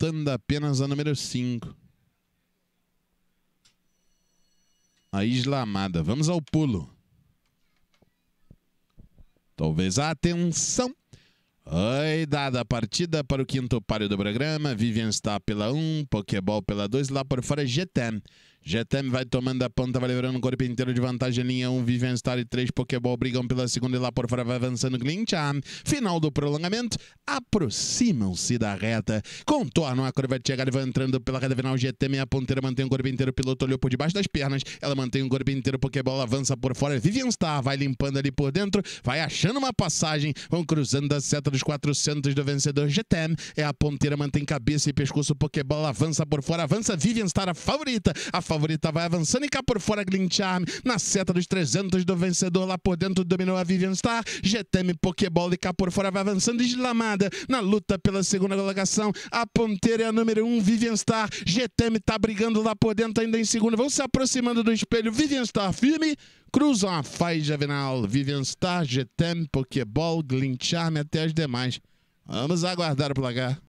faltando apenas a número 5. A Isla Amada. Vamos ao pulo. Talvez a atenção. Oi, dada a partida para o quinto páreo do programa. Vivian está pela 1, um, Pokéball pela 2, lá por fora é GTM. Getem vai tomando a ponta, vai levando um corpo inteiro de vantagem. Linha 1, Vivian Star e 3 Pokéball brigam pela segunda e lá por fora vai avançando Glincham. Final do prolongamento, aproximam-se da reta. Contornam a curva de chegada, vai entrando pela reta final. Getem e é a ponteira, mantém o corpo inteiro. O piloto olhou por debaixo das pernas, ela mantém o corpo inteiro. Pokéball avança por fora. Vivian Star vai limpando ali por dentro, vai achando uma passagem. Vão cruzando a seta dos 400 do vencedor. Getem é a ponteira, mantém cabeça e pescoço. Pokéball avança por fora, avança Vivian Star, a favorita. A favorita vai avançando e cá por fora Glint Charm, na seta dos 300 do vencedor, lá por dentro dominou a Vivian Star, GTM Pokéball e cá por fora vai avançando eslamada na luta pela segunda colocação, a ponteira é a número 1, um, Vivian Star, GTM tá brigando lá por dentro ainda em segundo, vão se aproximando do espelho, Vivian Star firme, cruzam a faixa final Vivian Star, GTM, Pokéball, Glint Charm até as demais. Vamos aguardar o placar.